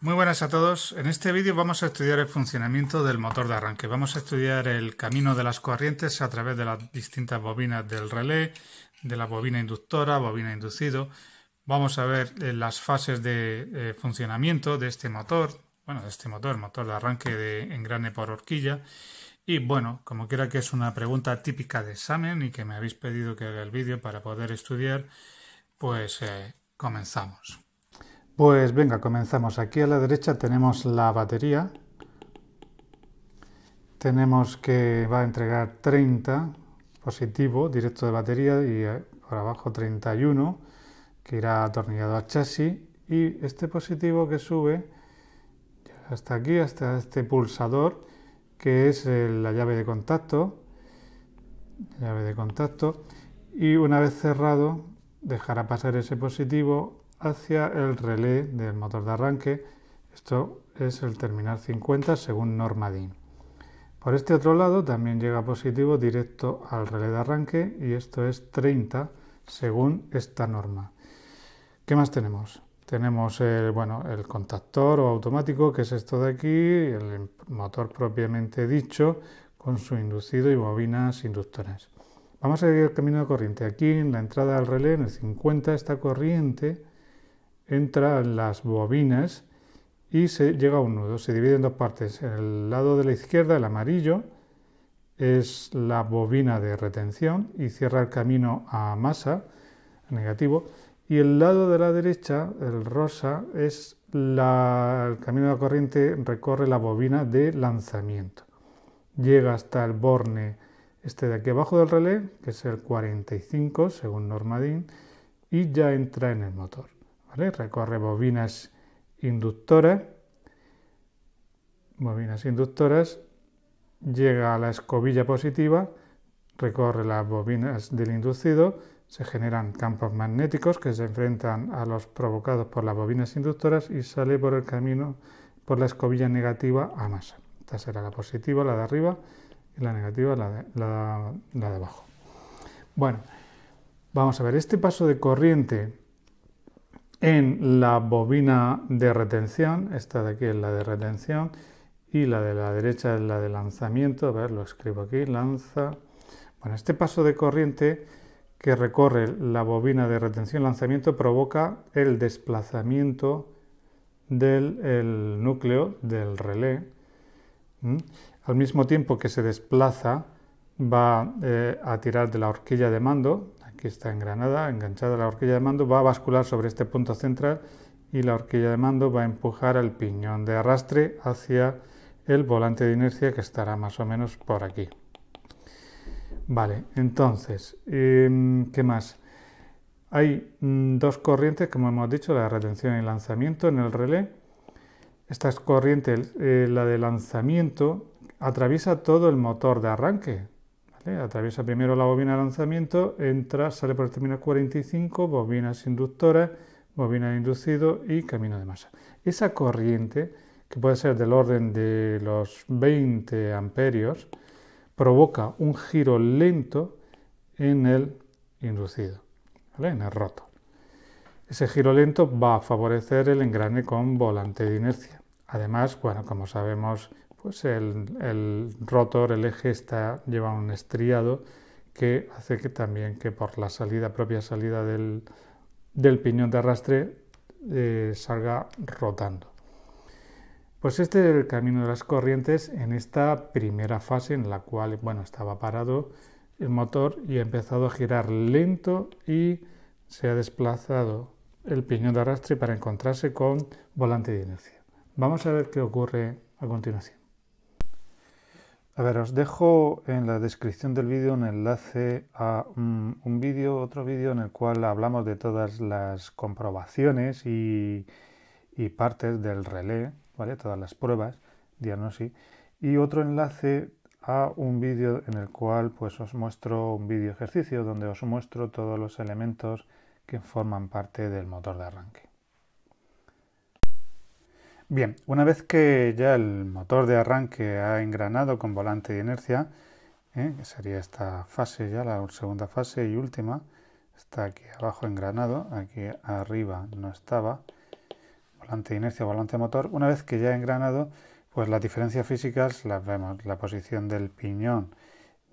Muy buenas a todos. En este vídeo vamos a estudiar el funcionamiento del motor de arranque. Vamos a estudiar el camino de las corrientes a través de las distintas bobinas del relé, de la bobina inductora, bobina inducido. Vamos a ver eh, las fases de eh, funcionamiento de este motor, bueno, de este motor, motor de arranque de engrane por horquilla. Y bueno, como quiera que es una pregunta típica de examen y que me habéis pedido que haga el vídeo para poder estudiar, pues eh, comenzamos. Pues venga, comenzamos. Aquí a la derecha tenemos la batería. Tenemos que va a entregar 30 positivo directo de batería y eh, por abajo 31 que irá atornillado al chasis y este positivo que sube hasta aquí, hasta este pulsador que es eh, la llave de contacto llave de contacto y una vez cerrado dejará pasar ese positivo hacia el relé del motor de arranque. Esto es el terminal 50 según norma DIN. Por este otro lado también llega positivo directo al relé de arranque y esto es 30 según esta norma. ¿Qué más tenemos? Tenemos el, bueno, el contactor o automático, que es esto de aquí, el motor propiamente dicho, con su inducido y bobinas inductoras. Vamos a seguir el camino de corriente. Aquí en la entrada al relé, en el 50, esta corriente entra las bobinas y se llega a un nudo. Se divide en dos partes. El lado de la izquierda, el amarillo, es la bobina de retención y cierra el camino a masa, negativo. Y el lado de la derecha, el rosa, es el camino de corriente, recorre la bobina de lanzamiento. Llega hasta el borne, este de aquí abajo del relé, que es el 45 según Normadin, y ya entra en el motor. Recorre bobinas inductoras, bobinas inductoras, llega a la escobilla positiva, recorre las bobinas del inducido, se generan campos magnéticos que se enfrentan a los provocados por las bobinas inductoras y sale por el camino por la escobilla negativa a masa. Esta será la positiva, la de arriba, y la negativa, la de, la de abajo. Bueno, vamos a ver, este paso de corriente en la bobina de retención, esta de aquí es la de retención y la de la derecha es la de lanzamiento, a ver, lo escribo aquí, lanza. Bueno, este paso de corriente que recorre la bobina de retención-lanzamiento provoca el desplazamiento del núcleo del relé. Al mismo tiempo que se desplaza, va eh, a tirar de la horquilla de mando, que está engranada, enganchada a la horquilla de mando, va a bascular sobre este punto central y la horquilla de mando va a empujar al piñón de arrastre hacia el volante de inercia que estará más o menos por aquí. Vale, entonces, em, ¿qué más? Hay mm, dos corrientes, como hemos dicho, la de retención y lanzamiento en el relé. Esta corrientes corriente, eh, la de lanzamiento, atraviesa todo el motor de arranque, Atraviesa primero la bobina de lanzamiento, entra, sale por el terminal 45, bobinas inductoras, bobina de inducido y camino de masa. Esa corriente, que puede ser del orden de los 20 amperios, provoca un giro lento en el inducido, en el roto. Ese giro lento va a favorecer el engrane con volante de inercia. Además, bueno, como sabemos pues el, rotor, el eje está, lleva un estriado que hace que también que por la salida, propia salida del, piñón de arrastre eh, salga rotando. Pues este es el camino de las corrientes en esta primera fase en la cual, bueno, estaba parado el motor y ha empezado a girar lento y se ha desplazado el piñón de arrastre para encontrarse con volante de inercia. Vamos a ver qué ocurre a continuación. A ver, os dejo en la descripción del vídeo un enlace a mm, un, vídeo, otro vídeo en el cual hablamos de todas las comprobaciones y, partes del relé, ¿vale? Todas las pruebas, diagnosis. Y otro enlace a un vídeo en el cual pues os muestro un vídeo ejercicio donde os muestro todos los elementos que forman parte del motor de arranque. Bien, una vez que ya el motor de arranque ha engranado con volante de inercia, ¿eh? que sería esta fase ya, la segunda fase y última, está aquí abajo engranado, aquí arriba no estaba, volante de inercia, volante motor, una vez que ya ha engranado, pues las diferencias físicas las vemos, la posición del piñón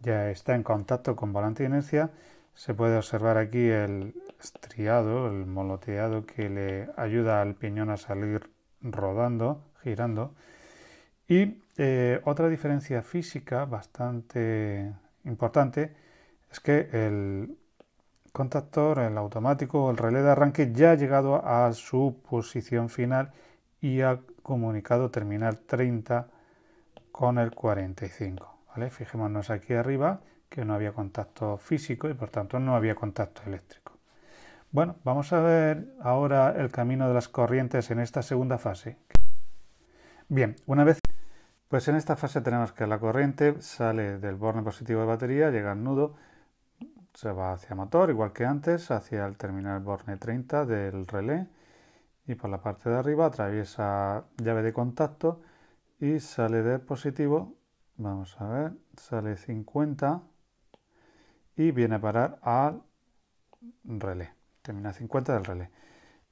ya está en contacto con volante de inercia, se puede observar aquí el estriado, el moloteado que le ayuda al piñón a salir rodando, girando. Y eh, otra diferencia física bastante importante es que el contactor, el automático, el relé de arranque ya ha llegado a su posición final y ha comunicado terminal 30 con el 45. Fijémonos aquí arriba que no había contacto físico y por tanto no había contacto eléctrico. Bueno, vamos a ver ahora el camino de las corrientes en esta segunda fase. Bien, una vez... Pues en esta fase tenemos que la corriente sale del borne positivo de batería, llega al nudo, se va hacia motor, igual que antes, hacia el terminal borne 30 del relé y por la parte de arriba atraviesa llave de contacto y sale del positivo, vamos a ver, sale 50 y viene a parar al relé termina 50 del relé.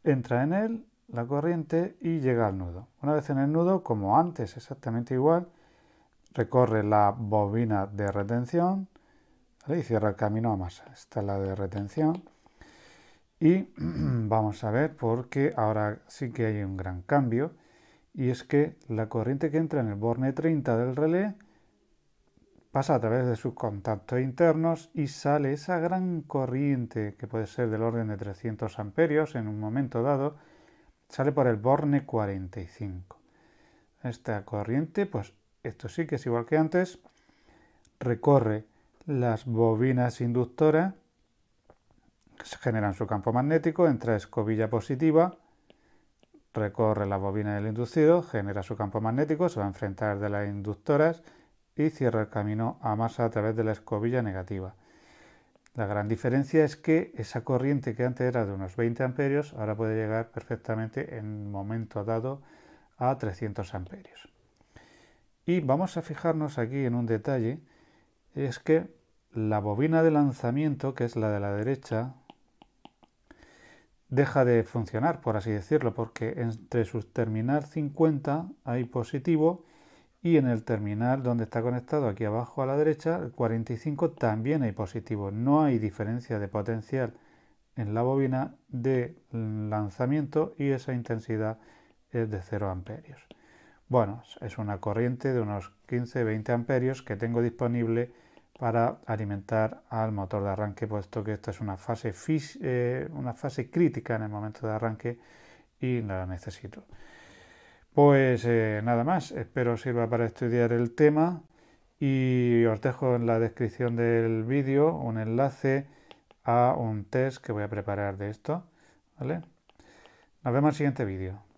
Entra en él la corriente y llega al nudo. Una vez en el nudo, como antes, exactamente igual, recorre la bobina de retención y cierra el camino a masa. Esta es la de retención. Y vamos a ver porque ahora sí que hay un gran cambio y es que la corriente que entra en el borne 30 del relé pasa a través de sus contactos internos y sale esa gran corriente que puede ser del orden de 300 amperios en un momento dado, sale por el borne 45. Esta corriente, pues esto sí que es igual que antes, recorre las bobinas inductoras, generan su campo magnético, entra escobilla positiva, recorre la bobina del inducido, genera su campo magnético, se va a enfrentar de las inductoras, y cierra el camino a masa a través de la escobilla negativa. La gran diferencia es que esa corriente que antes era de unos 20 amperios ahora puede llegar perfectamente en un momento dado a 300 amperios. Y vamos a fijarnos aquí en un detalle, es que la bobina de lanzamiento, que es la de la derecha, deja de funcionar, por así decirlo, porque entre sus terminal 50 hay positivo y en el terminal donde está conectado aquí abajo a la derecha, el 45 también hay positivo. No hay diferencia de potencial en la bobina de lanzamiento y esa intensidad es de 0 amperios. Bueno, es una corriente de unos 15-20 amperios que tengo disponible para alimentar al motor de arranque, puesto que esta es una fase, eh, una fase crítica en el momento de arranque y la necesito. Pues eh, nada más, espero sirva para estudiar el tema y os dejo en la descripción del vídeo un enlace a un test que voy a preparar de esto. Nos vemos en el siguiente vídeo.